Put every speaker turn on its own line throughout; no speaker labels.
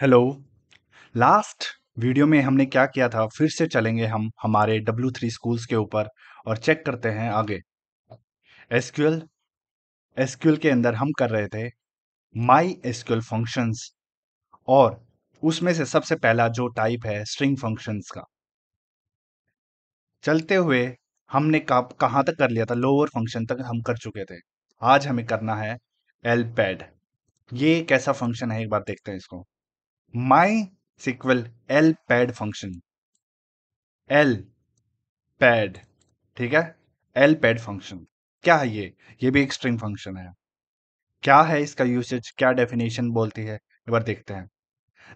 hello last video में हमने क्या किया था फिर से चलेंगे हम हमारे डब्ल्यू थ्री स्कूल्स के ऊपर और चेक करते हैं आगे SQL SQL के अंदर हम कर रहे थे माई क्यूएल फंक्शंस और उसमें से सबसे पहला जो टाइप है स्ट्रिंग फंक्शंस का चलते हुए हमने कहाँ तक कर लिया था लोअर फंक्शन तक हम कर चुके थे आज हमें करना है एल पैड ये कैसा फंक्शन है एक बार देखते हैं इसको l pad function L pad ठीक है एल पैड फंक्शन क्या है ये ये भी एक स्ट्रिंग फंक्शन है क्या है इसका यूसेज क्या डेफिनेशन बोलती है एक बार देखते हैं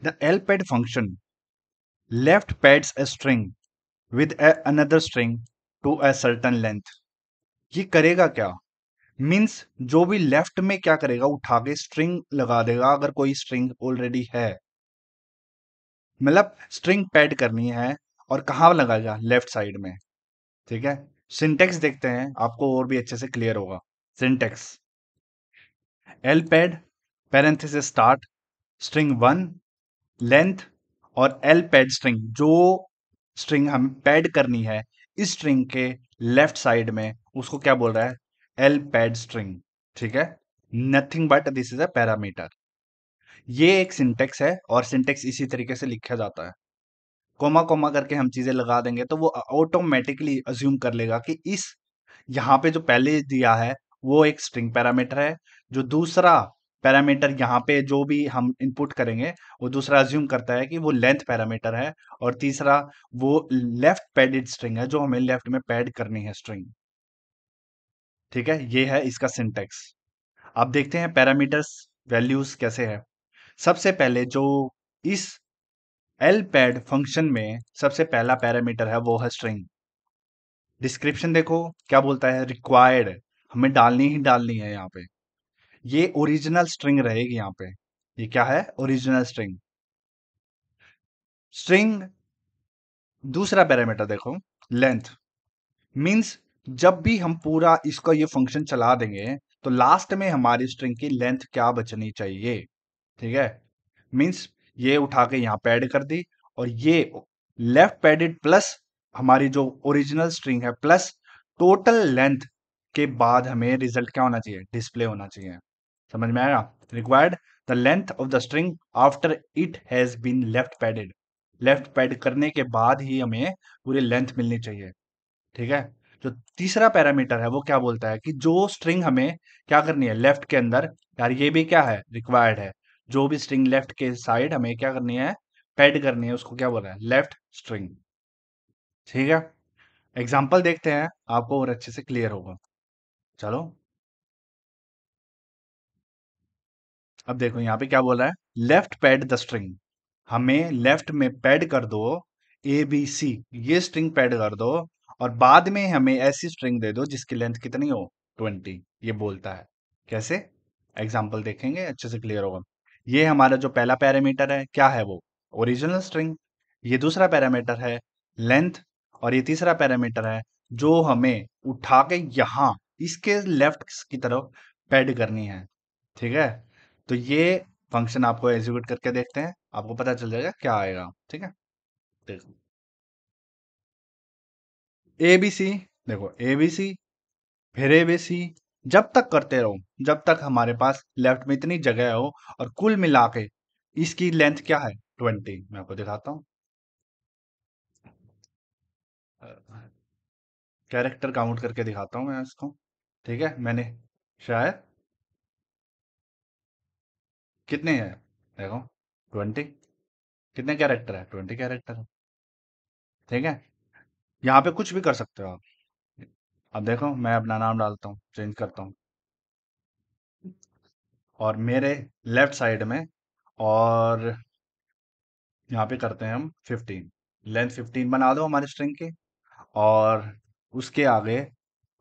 the L pad function left pads a string with a another string to a certain length ये करेगा क्या मीन्स जो भी लेफ्ट में क्या करेगा उठा के स्ट्रिंग लगा देगा अगर कोई स्ट्रिंग ऑलरेडी है मतलब स्ट्रिंग पैड करनी है और कहाँ लगाएगा लेफ्ट साइड में ठीक है सिंटेक्स देखते हैं आपको और भी अच्छे से क्लियर होगा syntax L pad parenthesis start string one length और एल पैड स्ट्रिंग जो स्ट्रिंग हम पैड करनी है इस स्ट्रिंग के लेफ्ट साइड में उसको क्या बोल रहा है एल पैड स्ट्रिंग ठीक है nothing but this is a parameter ये एक सिंटेक्स है और सिंटेक्स इसी तरीके से लिखा जाता है कोमा कोमा करके हम चीजें लगा देंगे तो वो ऑटोमेटिकली अज्यूम कर लेगा कि इस यहाँ पे जो पहले दिया है वो एक स्ट्रिंग पैरामीटर है जो दूसरा पैरामीटर यहाँ पे जो भी हम इनपुट करेंगे वो दूसरा अज्यूम करता है कि वो लेंथ पैरामीटर है और तीसरा वो लेफ्ट पैडेड स्ट्रिंग है जो हमें लेफ्ट में पैड करनी है स्ट्रिंग ठीक है ये है इसका सिंटेक्स आप देखते हैं पैरामीटर्स वैल्यूज कैसे है सबसे पहले जो इस एल पैड फंक्शन में सबसे पहला पैरामीटर है वो है स्ट्रिंग डिस्क्रिप्शन देखो क्या बोलता है रिक्वायर्ड हमें डालनी ही डालनी है यहाँ पे ये ओरिजिनल स्ट्रिंग रहेगी यहाँ पे ये क्या है ओरिजिनल स्ट्रिंग स्ट्रिंग दूसरा पैरामीटर देखो लेंथ मींस जब भी हम पूरा इसका ये फंक्शन चला देंगे तो लास्ट में हमारी स्ट्रिंग की लेंथ क्या बचनी चाहिए ठीक है मीन्स ये उठा के यहाँ पे ऐड कर दी और ये लेफ्ट पैडेड प्लस हमारी जो ओरिजिनल स्ट्रिंग है प्लस टोटल लेंथ के बाद हमें रिजल्ट क्या होना चाहिए डिस्प्ले होना चाहिए समझ में आएगा required the length of the string after it has been left padded left pad करने के बाद ही हमें पूरी लेंथ मिलनी चाहिए ठीक है जो तीसरा पैरामीटर है वो क्या बोलता है कि जो स्ट्रिंग हमें क्या करनी है लेफ्ट के अंदर यार ये भी क्या है रिक्वायर्ड है जो भी स्ट्रिंग लेफ्ट के साइड हमें क्या करनी है पैड करनी है उसको क्या बोल रहे हैं लेफ्ट स्ट्रिंग ठीक है एग्जाम्पल देखते हैं आपको और अच्छे से क्लियर होगा चलो अब देखो यहाँ पे क्या बोल रहा है लेफ्ट पैड द स्ट्रिंग हमें लेफ्ट में पैड कर दो ए बी सी ये स्ट्रिंग पैड कर दो और बाद में हमें ऐसी स्ट्रिंग दे दो जिसकी लेंथ कितनी हो ट्वेंटी ये बोलता है कैसे एग्जाम्पल देखेंगे अच्छे से क्लियर होगा ये हमारा जो पहला पैरामीटर है क्या है वो ओरिजिनल स्ट्रिंग ये दूसरा पैरामीटर है लेंथ और ये तीसरा पैरामीटर है जो हमें उठा के यहाँ इसके लेफ्ट की तरफ पैड करनी है ठीक है तो ये फंक्शन आपको एग्जीक्यूट करके देखते हैं आपको पता चल जाएगा क्या आएगा ठीक है देखो ए बी सी देखो ए बी सी फिर ए बी सी जब तक करते रहो जब तक हमारे पास लेफ्ट में इतनी जगह हो और कुल मिला के इसकी लेंथ क्या है ट्वेंटी मैं आपको दिखाता हूँ कैरेक्टर काउंट करके दिखाता हूँ मैं इसको ठीक है मैंने शायद कितने हैं देखो ट्वेंटी कितने कैरेक्टर है ट्वेंटी कैरेक्टर है ठीक है यहाँ पे कुछ भी कर सकते हो आप अब देखो मैं अपना नाम डालता हूँ चेंज करता हूँ और मेरे लेफ्ट साइड में और यहाँ पे करते हैं हम फिफ्टीन लेंथ फिफ्टीन बना दो हमारे स्ट्रिंग के और उसके आगे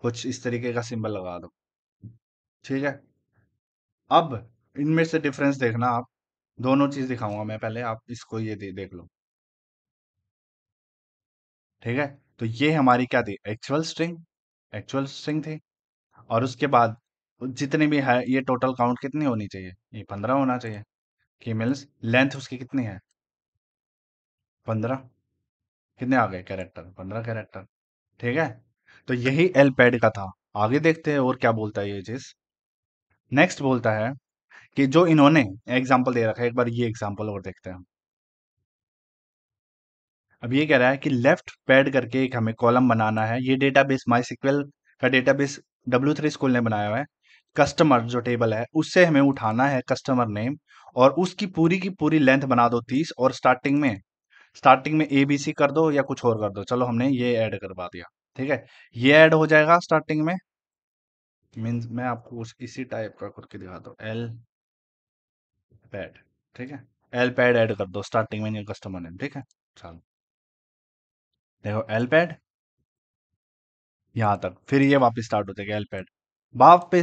कुछ इस तरीके का सिंबल लगा दो ठीक है अब इनमें से डिफरेंस देखना आप दोनों चीज दिखाऊंगा मैं पहले आप इसको ये दे, देख लो ठीक है तो ये हमारी क्या थी एक्चुअल स्ट्रिंग एक्चुअल स्ट्रिंग थी और उसके बाद जितने भी है ये टोटल काउंट कितनी होनी चाहिए ये पंद्रह होना चाहिए कि मीन्स लेंथ उसकी कितनी है पंद्रह कितने आ गए कैरेक्टर पंद्रह कैरेक्टर ठीक है तो यही एल पैड का था आगे देखते हैं और क्या बोलता है ये चीज नेक्स्ट बोलता है कि जो इन्होंने एग्जाम्पल दे रखा है एक बार ये एग्जाम्पल और देखते हैं अब ये कह रहा है कि लेफ्ट पैड करके एक हमें कॉलम बनाना है ये डेटाबेस माईसीक्वल का डेटाबेस डब्ल्यू थ्री स्कूल ने बनाया हुआ है कस्टमर जो टेबल है उससे हमें उठाना है कस्टमर नेम और उसकी पूरी की पूरी लेंथ बना दो तीस और स्टार्टिंग में स्टार्टिंग में ए बी सी कर दो या कुछ और कर दो चलो हमने ये ऐड करवा दिया ठीक है ये ऐड हो जाएगा स्टार्टिंग में मीन्स मैं आपको उस इसी टाइप का करके दिखा दो एल पैड ठीक है एल पैड ऐड कर दो स्टार्टिंग में न्यू कस्टमर नेम ठीक है चलो देखो एल पैड यहाँ तक फिर ये वापस स्टार्ट होते एल पैड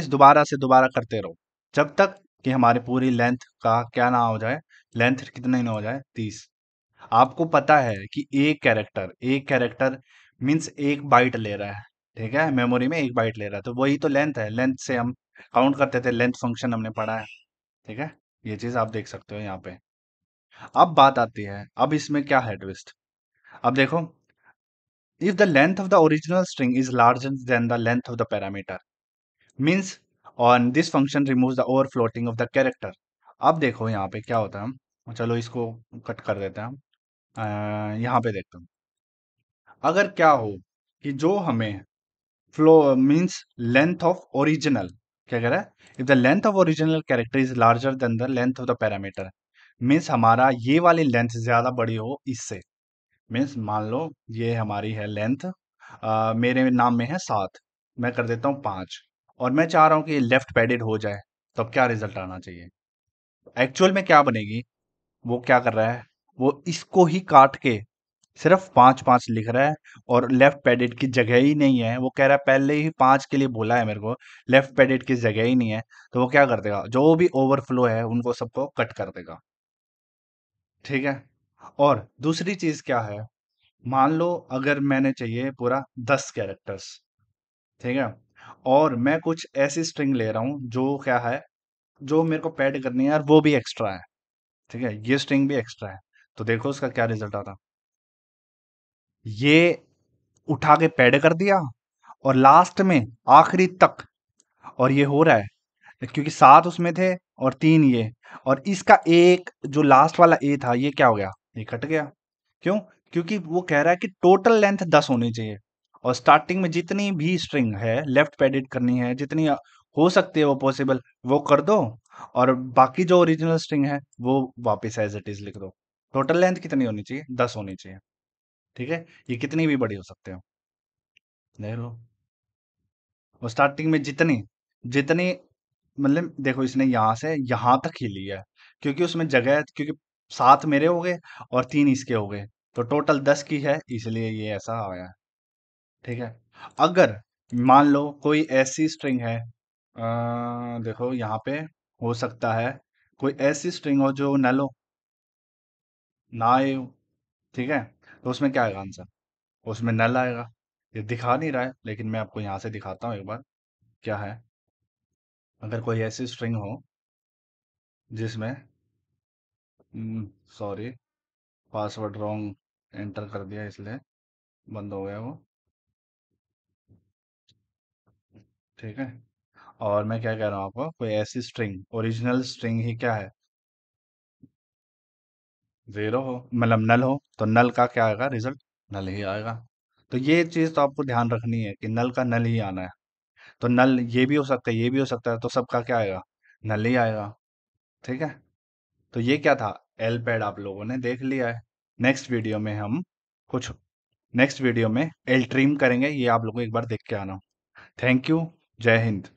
दोबारा से दोबारा करते रहो जब तक कि हमारे पूरी लेंथ का क्या ना हो जाए लेंथ कितना ही ना हो जाए तीस आपको पता है कि एक कैरेक्टर एक कैरेक्टर मीन्स एक बाइट ले रहा है ठीक है मेमोरी में एक बाइट ले रहा है तो वही तो लेंथ है लेंथ से हम काउंट करते थे लेंथ फंक्शन हमने पढ़ा है ठीक है ये चीज़ आप देख सकते हो यहाँ पे अब बात आती है अब इसमें क्या है ट्विस्ट अब देखो if the length of the original string is larger than the length of the parameter means on this function removes the over floating of the character अब देखो यहाँ पे क्या होता है चलो इसको कट कर देते हैं यहाँ पे देखते हैं अगर क्या हो कि जो हमें flow means length of original क्या कह रहा है if the length of original character is larger than the length of the parameter means हमारा ये वाली लेंथ ज़्यादा बड़ी हो इससे मीन्स मान लो ये हमारी है लेंथ मेरे नाम में है सात मैं कर देता हूँ पाँच और मैं चाह रहा हूँ कि ये लेफ्ट पैडेड हो जाए तो अब क्या रिजल्ट आना चाहिए एक्चुअल में क्या बनेगी वो क्या कर रहा है वो इसको ही काट के सिर्फ पाँच पाँच लिख रहा है और लेफ्ट पैडेड की जगह ही नहीं है वो कह रहा है पहले ही पाँच के लिए बोला है मेरे को लेफ्ट पैडेड की जगह ही नहीं है तो वो क्या कर देगा जो भी ओवरफ्लो है उनको सबको कट कर देगा ठीक है और दूसरी चीज क्या है मान लो अगर मैंने चाहिए पूरा दस कैरेक्टर्स ठीक है और मैं कुछ ऐसी स्ट्रिंग ले रहा हूं जो क्या है जो मेरे को पैड करनी है और वो भी एक्स्ट्रा है ठीक है ये स्ट्रिंग भी एक्स्ट्रा है तो देखो उसका क्या रिजल्ट आता ये उठा के पैड कर दिया और लास्ट में आखिरी तक और ये हो रहा है क्योंकि सात उसमें थे और तीन ये और इसका एक जो लास्ट वाला ए था ये क्या हो गया ये कट गया क्यों क्योंकि वो कह रहा है कि टोटल लेंथ दस होनी चाहिए और स्टार्टिंग में जितनी भी स्ट्रिंग है लेफ्ट पेडिट करनी है जितनी हो सकती है वो पॉसिबल वो कर दो और बाकी जो ओरिजिनल स्ट्रिंग है वो वापस एज इट इज लिख दो टोटल लेंथ कितनी होनी चाहिए दस होनी चाहिए ठीक है ये कितनी भी बड़ी हो सकते हो देख लो और स्टार्टिंग में जितनी जितनी मतलब देखो इसने यहां से यहां तक ही लिया है क्योंकि उसमें जगह क्योंकि सात मेरे हो गए और तीन इसके हो गए तो टोटल दस की है इसलिए ये ऐसा आया ठीक है अगर मान लो कोई ऐसी स्ट्रिंग है आ, देखो यहाँ पे हो सकता है कोई ऐसी स्ट्रिंग हो जो नल हो ना आए ठीक है तो उसमें क्या आएगा आंसर उसमें नल आएगा ये दिखा नहीं रहा है लेकिन मैं आपको यहाँ से दिखाता हूँ एक बार क्या है अगर कोई ऐसी स्ट्रिंग हो जिसमें सॉरी पासवर्ड रॉन्ग एंटर कर दिया इसलिए बंद हो गया वो ठीक है और मैं क्या कह रहा हूँ आपको कोई ऐसी स्ट्रिंग ओरिजिनल स्ट्रिंग ही क्या है जीरो हो मतलब नल हो तो नल का क्या आएगा रिजल्ट नल ही आएगा तो ये चीज़ तो आपको ध्यान रखनी है कि नल का नल ही आना है तो नल ये भी हो सकता है ये भी हो सकता है तो सबका क्या आएगा नल ही आएगा ठीक है तो ये क्या था एल पैड आप लोगों ने देख लिया है नेक्स्ट वीडियो में हम कुछ नेक्स्ट वीडियो में एल ट्रीम करेंगे ये आप लोगों को एक बार देख के आना थैंक यू जय हिंद